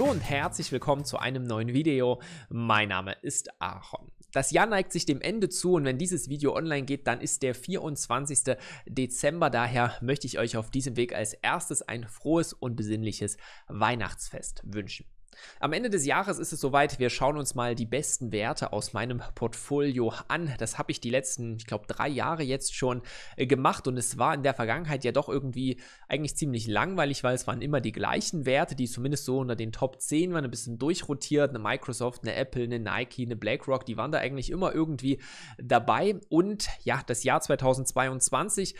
Hallo und herzlich willkommen zu einem neuen Video. Mein Name ist Aaron. Das Jahr neigt sich dem Ende zu und wenn dieses Video online geht, dann ist der 24. Dezember. Daher möchte ich euch auf diesem Weg als erstes ein frohes und besinnliches Weihnachtsfest wünschen. Am Ende des Jahres ist es soweit. Wir schauen uns mal die besten Werte aus meinem Portfolio an. Das habe ich die letzten, ich glaube, drei Jahre jetzt schon äh, gemacht und es war in der Vergangenheit ja doch irgendwie eigentlich ziemlich langweilig, weil es waren immer die gleichen Werte, die zumindest so unter den Top 10 waren, ein bisschen durchrotiert. Eine Microsoft, eine Apple, eine Nike, eine BlackRock, die waren da eigentlich immer irgendwie dabei. Und ja, das Jahr 2022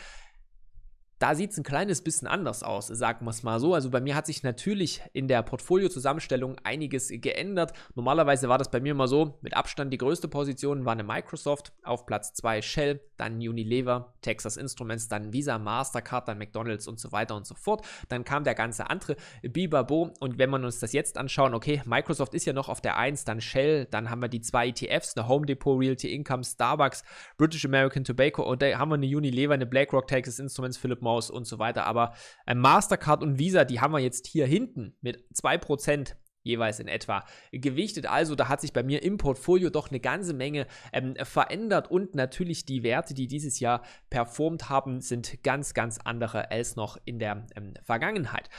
da sieht es ein kleines bisschen anders aus, sagen wir es mal so. Also bei mir hat sich natürlich in der Portfoliozusammenstellung einiges geändert. Normalerweise war das bei mir immer so, mit Abstand die größte Position war eine Microsoft, auf Platz 2 Shell, dann Unilever, Texas Instruments, dann Visa, Mastercard, dann McDonald's und so weiter und so fort. Dann kam der ganze andere Bibabo und wenn wir uns das jetzt anschauen, okay, Microsoft ist ja noch auf der 1, dann Shell, dann haben wir die zwei ETFs, eine Home Depot, Realty Income, Starbucks, British American Tobacco und da haben wir eine Unilever, eine BlackRock, Texas Instruments, Philip Morris Elektromaus und so weiter. Aber äh, Mastercard und Visa, die haben wir jetzt hier hinten mit 2% jeweils in etwa gewichtet. Also da hat sich bei mir im Portfolio doch eine ganze Menge ähm, verändert und natürlich die Werte, die dieses Jahr performt haben, sind ganz, ganz andere als noch in der ähm, Vergangenheit.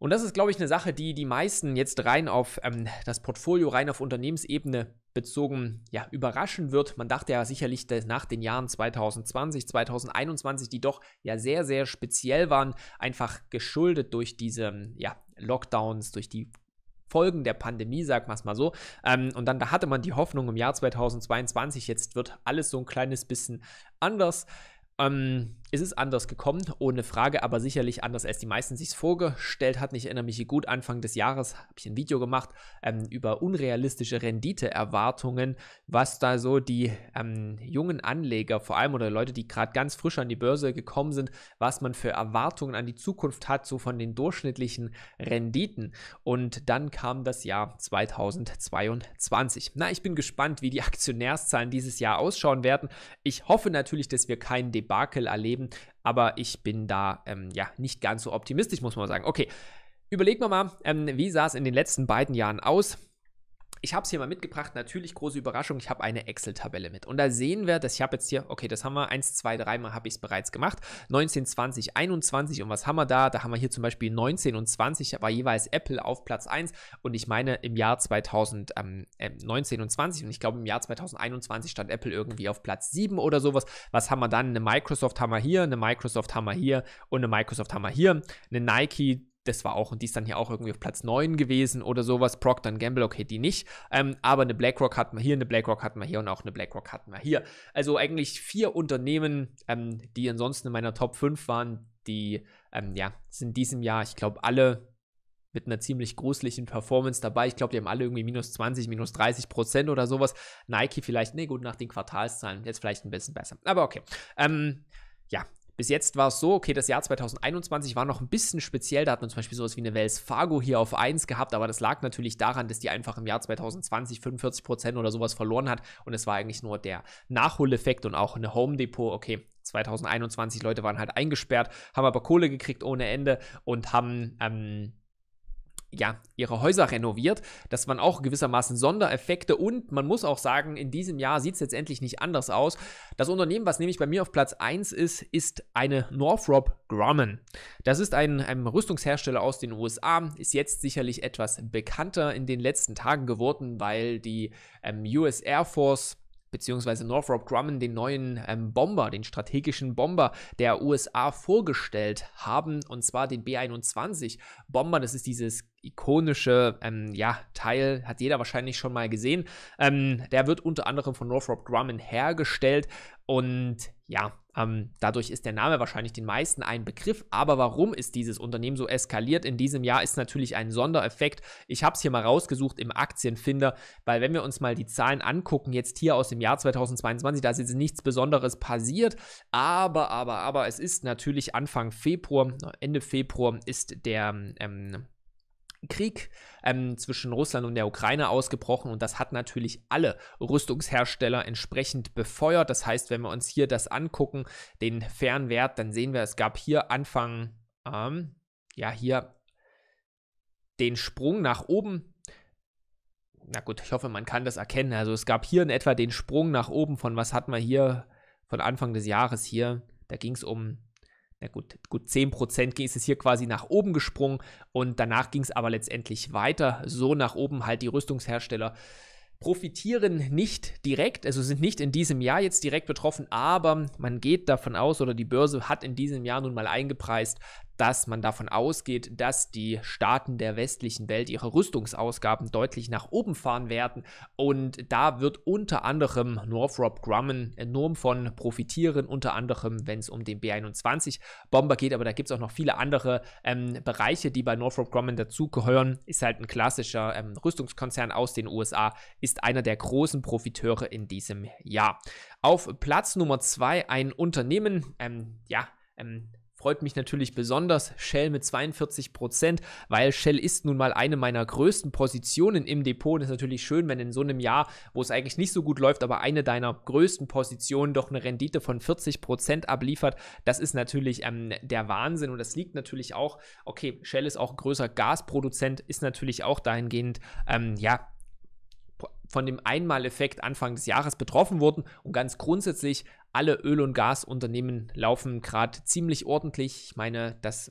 Und das ist, glaube ich, eine Sache, die die meisten jetzt rein auf ähm, das Portfolio, rein auf Unternehmensebene bezogen ja, überraschen wird. Man dachte ja sicherlich, dass nach den Jahren 2020, 2021, die doch ja sehr, sehr speziell waren, einfach geschuldet durch diese ja, Lockdowns, durch die Folgen der Pandemie, sagen wir es mal so. Ähm, und dann da hatte man die Hoffnung im Jahr 2022, jetzt wird alles so ein kleines bisschen anders. Ähm, ist es anders gekommen, ohne Frage, aber sicherlich anders, als die meisten sich es vorgestellt hatten. Ich erinnere mich gut, Anfang des Jahres habe ich ein Video gemacht ähm, über unrealistische Renditeerwartungen, was da so die ähm, jungen Anleger, vor allem oder Leute, die gerade ganz frisch an die Börse gekommen sind, was man für Erwartungen an die Zukunft hat, so von den durchschnittlichen Renditen. Und dann kam das Jahr 2022. Na, ich bin gespannt, wie die Aktionärszahlen dieses Jahr ausschauen werden. Ich hoffe natürlich, dass wir keinen Debakel erleben geben. Aber ich bin da ähm, ja nicht ganz so optimistisch, muss man sagen. Okay, überlegen wir mal, ähm, wie sah es in den letzten beiden Jahren aus? ich habe es hier mal mitgebracht, natürlich große Überraschung, ich habe eine Excel-Tabelle mit. Und da sehen wir, dass ich habe jetzt hier, okay, das haben wir 1, 2, 3 Mal habe ich es bereits gemacht, 19, 20, 21 und was haben wir da? Da haben wir hier zum Beispiel 19 und 20, war jeweils Apple auf Platz 1 und ich meine im Jahr 2019 ähm, ähm und 20 und ich glaube im Jahr 2021 stand Apple irgendwie auf Platz 7 oder sowas. Was haben wir dann? Eine Microsoft haben wir hier, eine Microsoft haben wir hier und eine Microsoft haben wir hier, eine Nike das war auch, und die ist dann hier auch irgendwie auf Platz 9 gewesen oder sowas. Procter Gamble, okay, die nicht. Ähm, aber eine BlackRock hatten wir hier, eine BlackRock hatten wir hier und auch eine BlackRock hatten wir hier. Also eigentlich vier Unternehmen, ähm, die ansonsten in meiner Top 5 waren, die ähm, ja, sind in diesem Jahr, ich glaube, alle mit einer ziemlich gruseligen Performance dabei. Ich glaube, die haben alle irgendwie minus 20, minus 30 Prozent oder sowas. Nike vielleicht, nee, gut, nach den Quartalszahlen jetzt vielleicht ein bisschen besser. Aber okay. Ähm, ja, bis jetzt war es so, okay, das Jahr 2021 war noch ein bisschen speziell. Da hat man zum Beispiel sowas wie eine Wells Fargo hier auf 1 gehabt, aber das lag natürlich daran, dass die einfach im Jahr 2020 45 Prozent oder sowas verloren hat. Und es war eigentlich nur der Nachholeffekt und auch eine Home Depot, okay. 2021, Leute waren halt eingesperrt, haben aber Kohle gekriegt ohne Ende und haben ähm, ja, ihre Häuser renoviert. Das waren auch gewissermaßen Sondereffekte und man muss auch sagen, in diesem Jahr sieht es letztendlich nicht anders aus. Das Unternehmen, was nämlich bei mir auf Platz 1 ist, ist eine Northrop Grumman. Das ist ein, ein Rüstungshersteller aus den USA, ist jetzt sicherlich etwas bekannter in den letzten Tagen geworden, weil die ähm, US Air Force beziehungsweise Northrop Grumman den neuen ähm, Bomber, den strategischen Bomber der USA vorgestellt haben, und zwar den B-21-Bomber. Das ist dieses ikonische ähm, ja, Teil, hat jeder wahrscheinlich schon mal gesehen. Ähm, der wird unter anderem von Northrop Grumman hergestellt und ja, ähm, dadurch ist der Name wahrscheinlich den meisten ein Begriff. Aber warum ist dieses Unternehmen so eskaliert in diesem Jahr, ist natürlich ein Sondereffekt. Ich habe es hier mal rausgesucht im Aktienfinder, weil wenn wir uns mal die Zahlen angucken, jetzt hier aus dem Jahr 2022, da ist jetzt nichts Besonderes passiert. Aber, aber, aber, es ist natürlich Anfang Februar, Ende Februar ist der ähm, Krieg ähm, zwischen Russland und der Ukraine ausgebrochen und das hat natürlich alle Rüstungshersteller entsprechend befeuert. Das heißt, wenn wir uns hier das angucken, den Fernwert, dann sehen wir, es gab hier Anfang, ähm, ja, hier den Sprung nach oben. Na gut, ich hoffe, man kann das erkennen. Also es gab hier in etwa den Sprung nach oben von, was hat man hier von Anfang des Jahres hier? Da ging es um na gut, gut 10% ist es hier quasi nach oben gesprungen und danach ging es aber letztendlich weiter so nach oben. Halt die Rüstungshersteller profitieren nicht direkt, also sind nicht in diesem Jahr jetzt direkt betroffen, aber man geht davon aus oder die Börse hat in diesem Jahr nun mal eingepreist, dass man davon ausgeht, dass die Staaten der westlichen Welt ihre Rüstungsausgaben deutlich nach oben fahren werden. Und da wird unter anderem Northrop Grumman enorm von profitieren, unter anderem, wenn es um den B-21-Bomber geht. Aber da gibt es auch noch viele andere ähm, Bereiche, die bei Northrop Grumman dazugehören. Ist halt ein klassischer ähm, Rüstungskonzern aus den USA, ist einer der großen Profiteure in diesem Jahr. Auf Platz Nummer zwei ein Unternehmen, ähm, ja, ähm, freut mich natürlich besonders Shell mit 42 Prozent, weil Shell ist nun mal eine meiner größten Positionen im Depot. Und ist natürlich schön, wenn in so einem Jahr, wo es eigentlich nicht so gut läuft, aber eine deiner größten Positionen doch eine Rendite von 40 Prozent abliefert. Das ist natürlich ähm, der Wahnsinn und das liegt natürlich auch. Okay, Shell ist auch ein größer Gasproduzent, ist natürlich auch dahingehend ähm, ja von dem Einmaleffekt Anfang des Jahres betroffen wurden. Und ganz grundsätzlich, alle Öl- und Gasunternehmen laufen gerade ziemlich ordentlich. Ich meine, das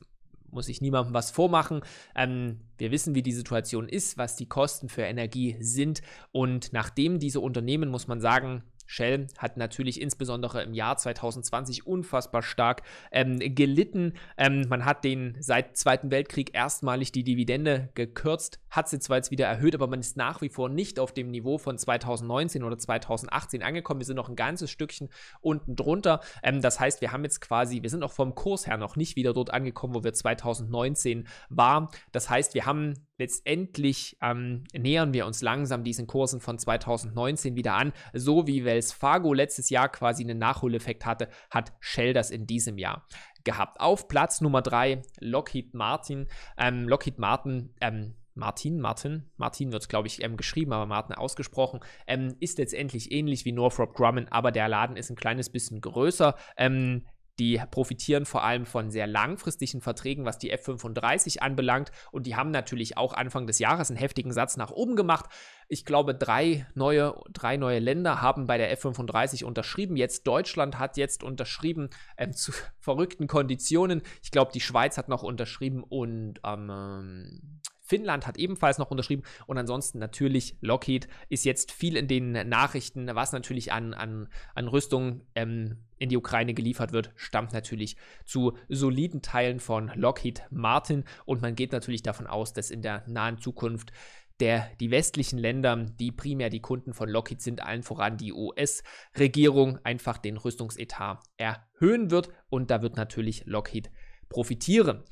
muss ich niemandem was vormachen. Ähm, wir wissen, wie die Situation ist, was die Kosten für Energie sind. Und nachdem diese Unternehmen, muss man sagen, Shell hat natürlich insbesondere im Jahr 2020 unfassbar stark ähm, gelitten. Ähm, man hat den seit Zweiten Weltkrieg erstmalig die Dividende gekürzt, hat sie zwar jetzt wieder erhöht, aber man ist nach wie vor nicht auf dem Niveau von 2019 oder 2018 angekommen. Wir sind noch ein ganzes Stückchen unten drunter. Ähm, das heißt, wir haben jetzt quasi, wir sind auch vom Kurs her noch nicht wieder dort angekommen, wo wir 2019 waren. Das heißt, wir haben letztendlich ähm, nähern wir uns langsam diesen Kursen von 2019 wieder an, so wie wir als Fargo letztes Jahr quasi einen Nachholeffekt hatte, hat Shell das in diesem Jahr gehabt. Auf Platz Nummer 3 Lockheed Martin. Ähm, Lockheed Martin ähm, Martin, Martin, Martin wird es, glaube ich, ähm, geschrieben, aber Martin ausgesprochen, ähm, ist letztendlich ähnlich wie Northrop Grumman, aber der Laden ist ein kleines bisschen größer. Ähm, die profitieren vor allem von sehr langfristigen Verträgen, was die F35 anbelangt. Und die haben natürlich auch Anfang des Jahres einen heftigen Satz nach oben gemacht. Ich glaube, drei neue, drei neue Länder haben bei der F35 unterschrieben. Jetzt Deutschland hat jetzt unterschrieben ähm, zu verrückten Konditionen. Ich glaube, die Schweiz hat noch unterschrieben und ähm, Finnland hat ebenfalls noch unterschrieben. Und ansonsten natürlich Lockheed ist jetzt viel in den Nachrichten, was natürlich an, an, an Rüstung ähm, in die Ukraine geliefert wird, stammt natürlich zu soliden Teilen von Lockheed Martin. Und man geht natürlich davon aus, dass in der nahen Zukunft der, die westlichen Länder, die primär die Kunden von Lockheed sind, allen voran die US-Regierung, einfach den Rüstungsetat erhöhen wird. Und da wird natürlich Lockheed profitieren.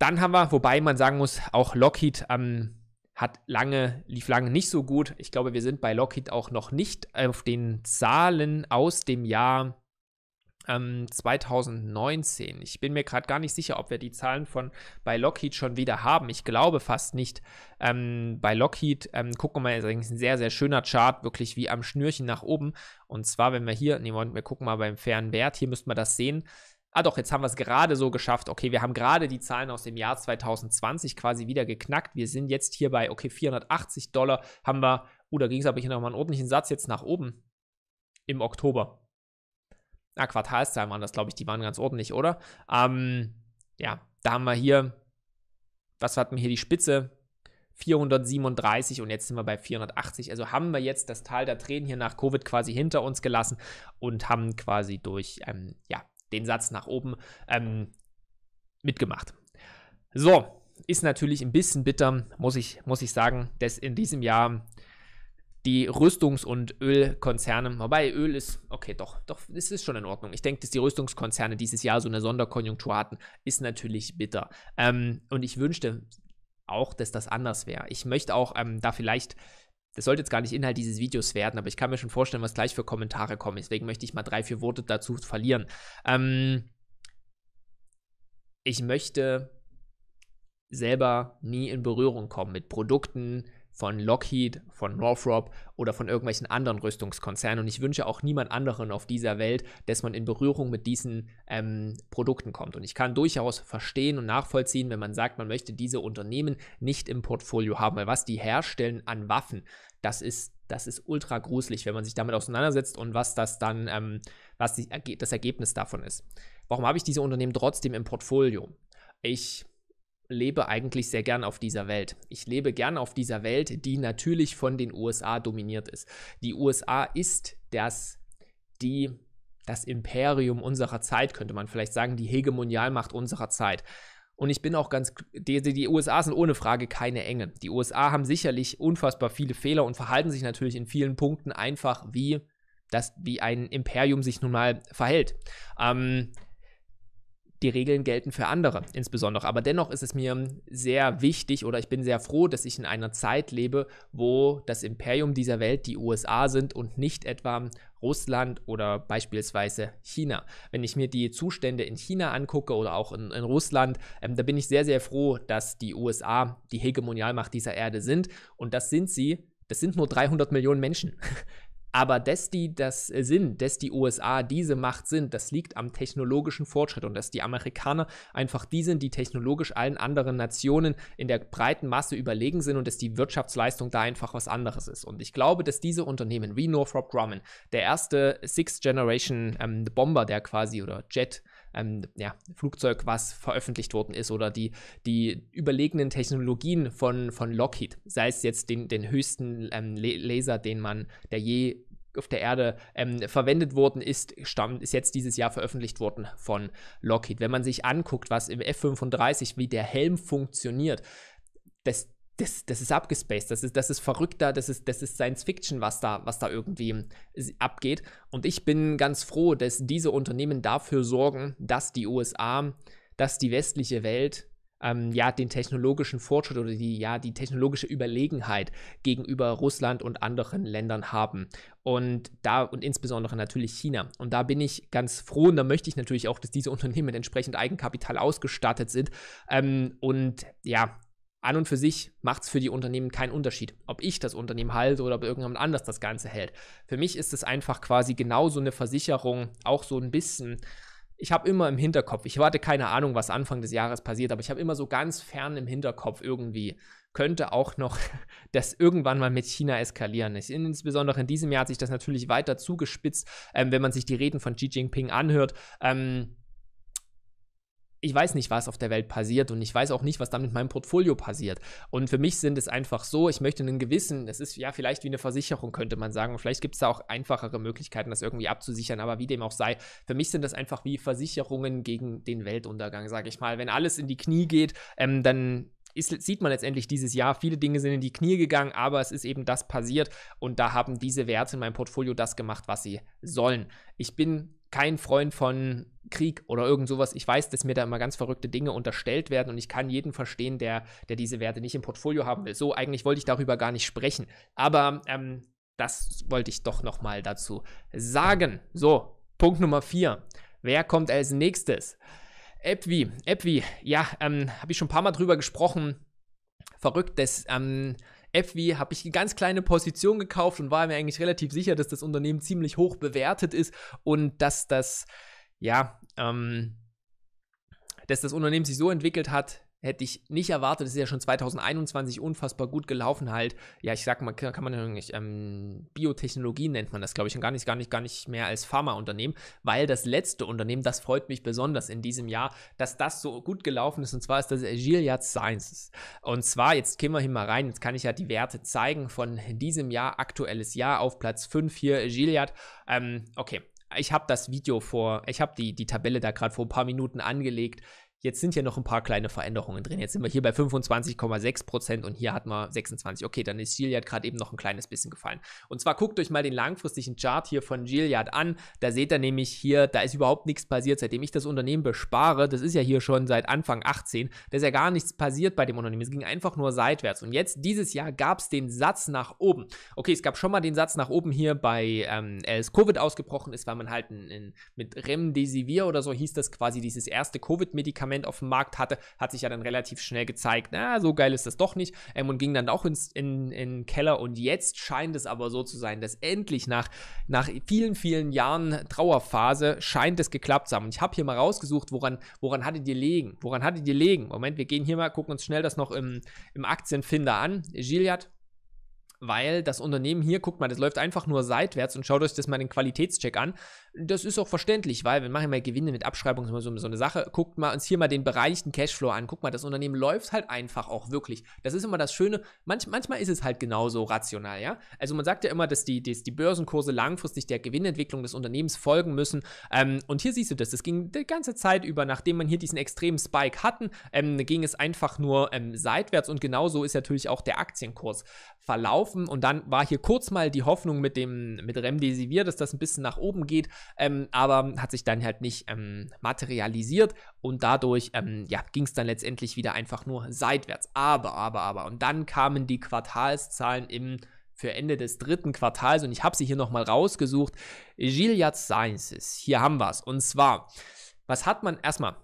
Dann haben wir, wobei man sagen muss, auch Lockheed ähm, hat lange, lief lange nicht so gut. Ich glaube, wir sind bei Lockheed auch noch nicht auf den Zahlen aus dem Jahr ähm, 2019. Ich bin mir gerade gar nicht sicher, ob wir die Zahlen von bei Lockheed schon wieder haben. Ich glaube fast nicht. Ähm, bei Lockheed ähm, gucken wir mal, ist ein sehr, sehr schöner Chart, wirklich wie am Schnürchen nach oben. Und zwar, wenn wir hier, nee, wir gucken mal beim fairen Wert, hier müssten wir das sehen. Ah doch, jetzt haben wir es gerade so geschafft. Okay, wir haben gerade die Zahlen aus dem Jahr 2020 quasi wieder geknackt. Wir sind jetzt hier bei, okay, 480 Dollar haben wir. Uh, da ging es aber hier nochmal einen ordentlichen Satz jetzt nach oben. Im Oktober. Na, ah, Quartalszahlen waren das, glaube ich. Die waren ganz ordentlich, oder? Ähm, ja, da haben wir hier, was hatten wir hier die Spitze? 437 und jetzt sind wir bei 480. Also haben wir jetzt das Tal der Tränen hier nach Covid quasi hinter uns gelassen und haben quasi durch ähm, ja, den Satz nach oben ähm, mitgemacht. So, ist natürlich ein bisschen bitter, muss ich, muss ich sagen, dass in diesem Jahr die Rüstungs- und Ölkonzerne, wobei Öl ist, okay, doch, doch, es ist schon in Ordnung. Ich denke, dass die Rüstungskonzerne dieses Jahr so eine Sonderkonjunktur hatten, ist natürlich bitter. Ähm, und ich wünschte auch, dass das anders wäre. Ich möchte auch ähm, da vielleicht das sollte jetzt gar nicht Inhalt dieses Videos werden, aber ich kann mir schon vorstellen, was gleich für Kommentare kommen. Deswegen möchte ich mal drei, vier Worte dazu verlieren. Ähm, ich möchte selber nie in Berührung kommen mit Produkten, von Lockheed, von Northrop oder von irgendwelchen anderen Rüstungskonzernen. Und ich wünsche auch niemand anderen auf dieser Welt, dass man in Berührung mit diesen ähm, Produkten kommt. Und ich kann durchaus verstehen und nachvollziehen, wenn man sagt, man möchte diese Unternehmen nicht im Portfolio haben, weil was die herstellen an Waffen, das ist, das ist ultra gruselig, wenn man sich damit auseinandersetzt und was das dann, ähm, was die, das Ergebnis davon ist. Warum habe ich diese Unternehmen trotzdem im Portfolio? Ich lebe eigentlich sehr gern auf dieser Welt. Ich lebe gern auf dieser Welt, die natürlich von den USA dominiert ist. Die USA ist das, die, das Imperium unserer Zeit, könnte man vielleicht sagen, die Hegemonialmacht unserer Zeit. Und ich bin auch ganz, die, die USA sind ohne Frage keine Enge. Die USA haben sicherlich unfassbar viele Fehler und verhalten sich natürlich in vielen Punkten einfach wie das, wie ein Imperium sich nun mal verhält. Ähm, die Regeln gelten für andere insbesondere. Aber dennoch ist es mir sehr wichtig oder ich bin sehr froh, dass ich in einer Zeit lebe, wo das Imperium dieser Welt die USA sind und nicht etwa Russland oder beispielsweise China. Wenn ich mir die Zustände in China angucke oder auch in, in Russland, ähm, da bin ich sehr, sehr froh, dass die USA die Hegemonialmacht dieser Erde sind. Und das sind sie das sind nur 300 Millionen Menschen. Aber dass die das äh, sind, dass die USA diese Macht sind, das liegt am technologischen Fortschritt und dass die Amerikaner einfach die sind, die technologisch allen anderen Nationen in der breiten Masse überlegen sind und dass die Wirtschaftsleistung da einfach was anderes ist. Und ich glaube, dass diese Unternehmen wie Northrop Grumman, der erste Sixth Generation ähm, Bomber, der quasi oder Jet, ähm, ja, Flugzeug, was veröffentlicht worden ist oder die, die überlegenen Technologien von, von Lockheed, sei es jetzt den, den höchsten ähm, Laser, den man, der je auf der Erde ähm, verwendet worden ist, stammt, ist jetzt dieses Jahr veröffentlicht worden von Lockheed. Wenn man sich anguckt, was im F-35, wie der Helm funktioniert, das, das, das ist abgespaced, das ist, das ist verrückter, das ist, das ist Science Fiction, was da, was da irgendwie äh, abgeht. Und ich bin ganz froh, dass diese Unternehmen dafür sorgen, dass die USA, dass die westliche Welt ähm, ja den technologischen Fortschritt oder die, ja, die technologische Überlegenheit gegenüber Russland und anderen Ländern haben. Und da, und insbesondere natürlich China. Und da bin ich ganz froh und da möchte ich natürlich auch, dass diese Unternehmen entsprechend Eigenkapital ausgestattet sind. Ähm, und ja, an und für sich macht es für die Unternehmen keinen Unterschied, ob ich das Unternehmen halte oder ob irgendjemand anders das Ganze hält. Für mich ist es einfach quasi genau so eine Versicherung, auch so ein bisschen. Ich habe immer im Hinterkopf, ich warte keine Ahnung, was Anfang des Jahres passiert, aber ich habe immer so ganz fern im Hinterkopf irgendwie, könnte auch noch das irgendwann mal mit China eskalieren. Insbesondere in diesem Jahr hat sich das natürlich weiter zugespitzt, ähm, wenn man sich die Reden von Xi Jinping anhört. Ähm, ich weiß nicht, was auf der Welt passiert und ich weiß auch nicht, was da mit meinem Portfolio passiert. Und für mich sind es einfach so, ich möchte einen gewissen, es ist ja vielleicht wie eine Versicherung, könnte man sagen, und vielleicht gibt es da auch einfachere Möglichkeiten, das irgendwie abzusichern, aber wie dem auch sei, für mich sind das einfach wie Versicherungen gegen den Weltuntergang, sage ich mal. Wenn alles in die Knie geht, ähm, dann ist, sieht man letztendlich dieses Jahr, viele Dinge sind in die Knie gegangen, aber es ist eben das passiert und da haben diese Werte in meinem Portfolio das gemacht, was sie sollen. Ich bin kein Freund von Krieg oder irgend sowas. Ich weiß, dass mir da immer ganz verrückte Dinge unterstellt werden und ich kann jeden verstehen, der, der diese Werte nicht im Portfolio haben will. So, eigentlich wollte ich darüber gar nicht sprechen. Aber ähm, das wollte ich doch nochmal dazu sagen. So, Punkt Nummer 4. Wer kommt als nächstes? Epwi, Epwi, ja, ähm, habe ich schon ein paar Mal drüber gesprochen. Verrückt, dass ähm, AppWi habe ich eine ganz kleine Position gekauft und war mir eigentlich relativ sicher, dass das Unternehmen ziemlich hoch bewertet ist und dass das, ja, ähm, dass das Unternehmen sich so entwickelt hat, hätte ich nicht erwartet. Es ist ja schon 2021 unfassbar gut gelaufen halt. Ja, ich sag mal, kann man ja nicht, ähm, Biotechnologie nennt man das, glaube ich, und gar nicht, gar nicht, gar nicht mehr als Pharmaunternehmen, weil das letzte Unternehmen, das freut mich besonders in diesem Jahr, dass das so gut gelaufen ist, und zwar ist das Gilead Sciences. Und zwar, jetzt gehen wir hier mal rein, jetzt kann ich ja die Werte zeigen von diesem Jahr, aktuelles Jahr, auf Platz 5 hier, Gilead. Ähm, okay, ich habe das Video vor, ich habe die, die Tabelle da gerade vor ein paar Minuten angelegt. Jetzt sind ja noch ein paar kleine Veränderungen drin. Jetzt sind wir hier bei 25,6% Prozent und hier hat man 26. Okay, dann ist Gilliard gerade eben noch ein kleines bisschen gefallen. Und zwar guckt euch mal den langfristigen Chart hier von Gilliard an. Da seht ihr nämlich hier, da ist überhaupt nichts passiert, seitdem ich das Unternehmen bespare. Das ist ja hier schon seit Anfang 18. Da ist ja gar nichts passiert bei dem Unternehmen. Es ging einfach nur seitwärts. Und jetzt, dieses Jahr, gab es den Satz nach oben. Okay, es gab schon mal den Satz nach oben hier bei, ähm, als Covid ausgebrochen ist, weil man halt in, in, mit Remdesivir oder so hieß das quasi dieses erste Covid-Medikament Medikament auf dem Markt hatte, hat sich ja dann relativ schnell gezeigt, na, so geil ist das doch nicht ähm, und ging dann auch ins, in, in den Keller. Und jetzt scheint es aber so zu sein, dass endlich nach, nach vielen, vielen Jahren Trauerphase scheint es geklappt zu haben. Und ich habe hier mal rausgesucht, woran, woran hatte die legen? Woran hattet ihr legen? Moment, wir gehen hier mal, gucken uns schnell das noch im, im Aktienfinder an. Gilead weil das Unternehmen hier, guckt mal, das läuft einfach nur seitwärts und schaut euch das mal den Qualitätscheck an das ist auch verständlich, weil wir machen ja Gewinne mit Abschreibung, ist immer so, so eine Sache. Guckt mal uns hier mal den bereinigten Cashflow an. Guckt mal, das Unternehmen läuft halt einfach auch wirklich. Das ist immer das Schöne. Manch, manchmal ist es halt genauso rational, ja. Also man sagt ja immer, dass die, die, die Börsenkurse langfristig der Gewinnentwicklung des Unternehmens folgen müssen. Ähm, und hier siehst du das. Das ging die ganze Zeit über, nachdem man hier diesen extremen Spike hatten, ähm, ging es einfach nur ähm, seitwärts und genauso ist natürlich auch der Aktienkurs verlaufen. Und dann war hier kurz mal die Hoffnung mit dem mit Remdesivir, dass das ein bisschen nach oben geht ähm, aber hat sich dann halt nicht ähm, materialisiert und dadurch ähm, ja, ging es dann letztendlich wieder einfach nur seitwärts. Aber, aber, aber. Und dann kamen die Quartalszahlen im für Ende des dritten Quartals und ich habe sie hier nochmal rausgesucht. Gilead Sciences, hier haben wir es. Und zwar, was hat man erstmal?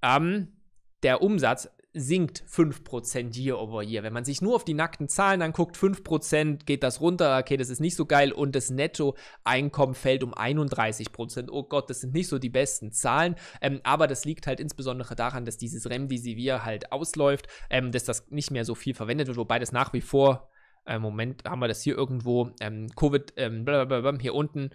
Ähm, der Umsatz sinkt 5% year over year. Wenn man sich nur auf die nackten Zahlen anguckt, 5% geht das runter, okay, das ist nicht so geil und das Nettoeinkommen fällt um 31%. Oh Gott, das sind nicht so die besten Zahlen, ähm, aber das liegt halt insbesondere daran, dass dieses Remdesivir halt ausläuft, ähm, dass das nicht mehr so viel verwendet wird, wobei das nach wie vor, äh, Moment, haben wir das hier irgendwo, ähm, Covid, ähm, hier unten,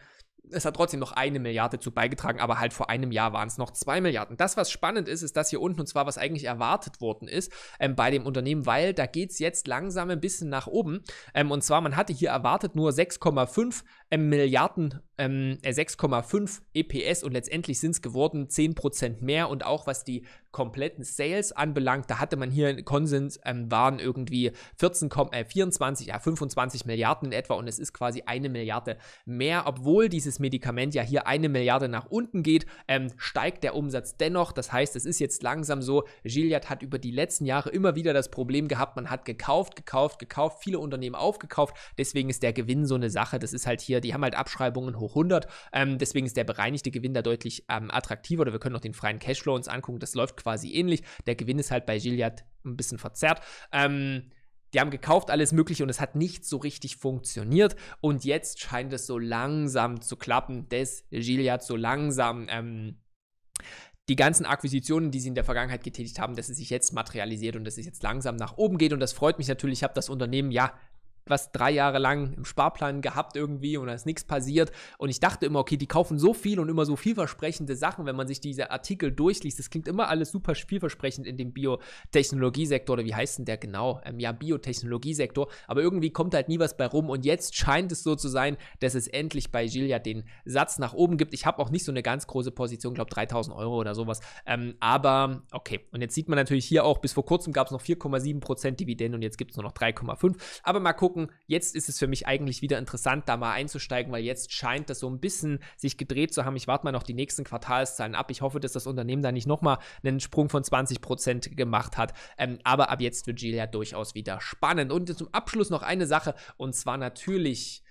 es hat trotzdem noch eine Milliarde dazu beigetragen, aber halt vor einem Jahr waren es noch zwei Milliarden. Das, was spannend ist, ist das hier unten und zwar, was eigentlich erwartet worden ist ähm, bei dem Unternehmen, weil da geht es jetzt langsam ein bisschen nach oben. Ähm, und zwar, man hatte hier erwartet nur 6,5 ähm, Milliarden, ähm, 6,5 äh, EPS und letztendlich sind es geworden 10% mehr und auch was die kompletten Sales anbelangt, da hatte man hier einen Konsens, ähm, waren irgendwie 14, äh, 24, ja 25 Milliarden in etwa und es ist quasi eine Milliarde mehr, obwohl dieses Medikament ja hier eine Milliarde nach unten geht, ähm, steigt der Umsatz dennoch, das heißt, es ist jetzt langsam so, Gilliard hat über die letzten Jahre immer wieder das Problem gehabt, man hat gekauft, gekauft, gekauft, viele Unternehmen aufgekauft, deswegen ist der Gewinn so eine Sache, das ist halt hier hier, die haben halt Abschreibungen hoch 100. Ähm, deswegen ist der bereinigte Gewinn da deutlich ähm, attraktiver. Oder wir können noch den freien Cashflow uns angucken. Das läuft quasi ähnlich. Der Gewinn ist halt bei Gilead ein bisschen verzerrt. Ähm, die haben gekauft alles Mögliche und es hat nicht so richtig funktioniert. Und jetzt scheint es so langsam zu klappen, dass Gilead so langsam ähm, die ganzen Akquisitionen, die sie in der Vergangenheit getätigt haben, dass es sich jetzt materialisiert und dass es jetzt langsam nach oben geht. Und das freut mich natürlich. Ich habe das Unternehmen ja was drei Jahre lang im Sparplan gehabt irgendwie und da ist nichts passiert. Und ich dachte immer, okay, die kaufen so viel und immer so vielversprechende Sachen, wenn man sich diese Artikel durchliest. Das klingt immer alles super vielversprechend in dem Biotechnologiesektor oder wie heißt denn der genau? Ähm, ja, Biotechnologiesektor. Aber irgendwie kommt halt nie was bei rum. Und jetzt scheint es so zu sein, dass es endlich bei Gilia den Satz nach oben gibt. Ich habe auch nicht so eine ganz große Position, glaube 3000 Euro oder sowas. Ähm, aber okay, und jetzt sieht man natürlich hier auch, bis vor kurzem gab es noch 4,7% Dividenden und jetzt gibt es nur noch 3,5. Aber mal gucken, gucken, jetzt ist es für mich eigentlich wieder interessant, da mal einzusteigen, weil jetzt scheint das so ein bisschen sich gedreht zu haben. Ich warte mal noch die nächsten Quartalszahlen ab. Ich hoffe, dass das Unternehmen da nicht nochmal einen Sprung von 20 gemacht hat. Ähm, aber ab jetzt wird Gilead durchaus wieder spannend. Und zum Abschluss noch eine Sache, und zwar natürlich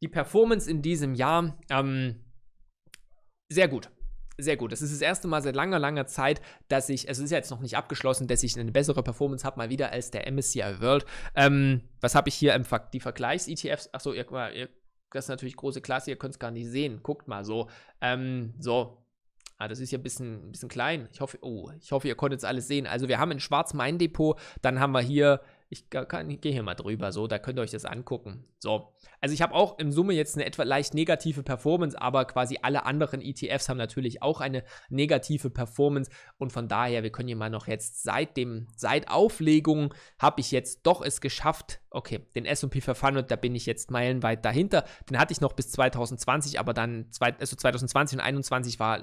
die Performance in diesem Jahr. Ähm, sehr gut sehr gut. Das ist das erste Mal seit langer, langer Zeit, dass ich, also es ist ja jetzt noch nicht abgeschlossen, dass ich eine bessere Performance habe, mal wieder als der MSCI World. Ähm, was habe ich hier im Fakt? die Vergleichs-ETFs? Achso, ihr, ihr, das ist natürlich große Klasse, ihr könnt es gar nicht sehen. Guckt mal so. Ähm, so. Ah, das ist hier ein bisschen, ein bisschen klein. Ich hoffe, oh, ich hoffe, ihr konntet es alles sehen. Also wir haben in Schwarz mein Depot, dann haben wir hier ich, gehe hier mal drüber, so, da könnt ihr euch das angucken. So, also ich habe auch im Summe jetzt eine etwa leicht negative Performance, aber quasi alle anderen ETFs haben natürlich auch eine negative Performance und von daher, wir können hier mal noch jetzt seit dem, seit Auflegung habe ich jetzt doch es geschafft, okay, den S&P 500, da bin ich jetzt meilenweit dahinter, den hatte ich noch bis 2020, aber dann, also 2020 und 2021 war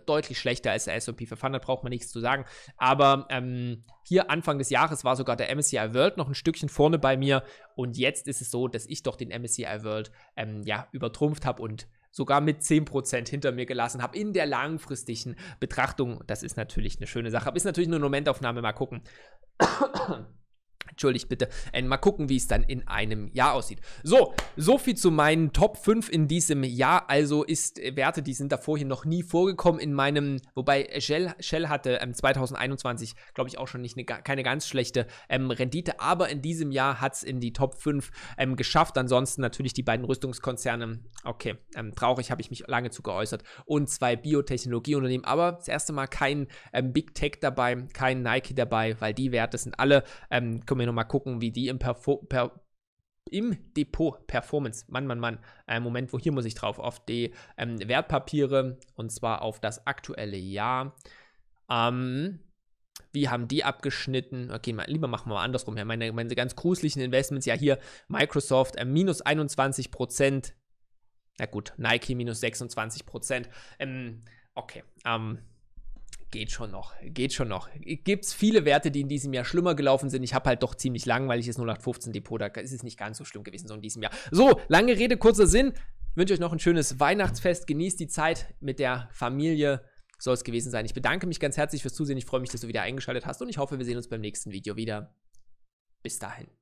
deutlich schlechter als der S&P 500, braucht man nichts zu sagen, aber ähm, hier Anfang des Jahres war sogar der MSCI World noch ein Stückchen vorne bei mir und jetzt ist es so, dass ich doch den MSCI World ähm, ja, übertrumpft habe und sogar mit 10% hinter mir gelassen habe in der langfristigen Betrachtung. Das ist natürlich eine schöne Sache, aber ist natürlich nur eine Momentaufnahme. Mal gucken. Entschuldigt bitte. Und äh, mal gucken, wie es dann in einem Jahr aussieht. So, so viel zu meinen Top 5 in diesem Jahr. Also ist äh, Werte, die sind da vorhin noch nie vorgekommen in meinem, wobei äh, Shell, Shell hatte ähm, 2021, glaube ich, auch schon nicht ne, keine ganz schlechte ähm, Rendite. Aber in diesem Jahr hat es in die Top 5 ähm, geschafft. Ansonsten natürlich die beiden Rüstungskonzerne. Okay, ähm, traurig habe ich mich lange zu geäußert. Und zwei Biotechnologieunternehmen. Aber das erste Mal kein ähm, Big Tech dabei, kein Nike dabei, weil die Werte sind alle ähm, Domain und mal gucken, wie die im, Perfor per im Depot Performance, Mann, Mann, Mann, äh, Moment, wo hier muss ich drauf, auf die ähm, Wertpapiere und zwar auf das aktuelle Jahr. Ähm, wie haben die abgeschnitten? Okay, mal, lieber machen wir mal andersrum. Ja, meine, meine ganz gruseligen Investments, ja hier Microsoft äh, minus 21 Prozent. Na gut, Nike minus 26 Prozent. Ähm, okay, ähm, geht schon noch, geht schon noch. Gibt es viele Werte, die in diesem Jahr schlimmer gelaufen sind. Ich habe halt doch ziemlich lang, weil ich langweiliges 15 Depot, da ist es nicht ganz so schlimm gewesen so in diesem Jahr. So, lange Rede, kurzer Sinn. Ich wünsche euch noch ein schönes Weihnachtsfest. Genießt die Zeit mit der Familie. Soll es gewesen sein. Ich bedanke mich ganz herzlich fürs Zusehen. Ich freue mich, dass du wieder eingeschaltet hast und ich hoffe, wir sehen uns beim nächsten Video wieder. Bis dahin.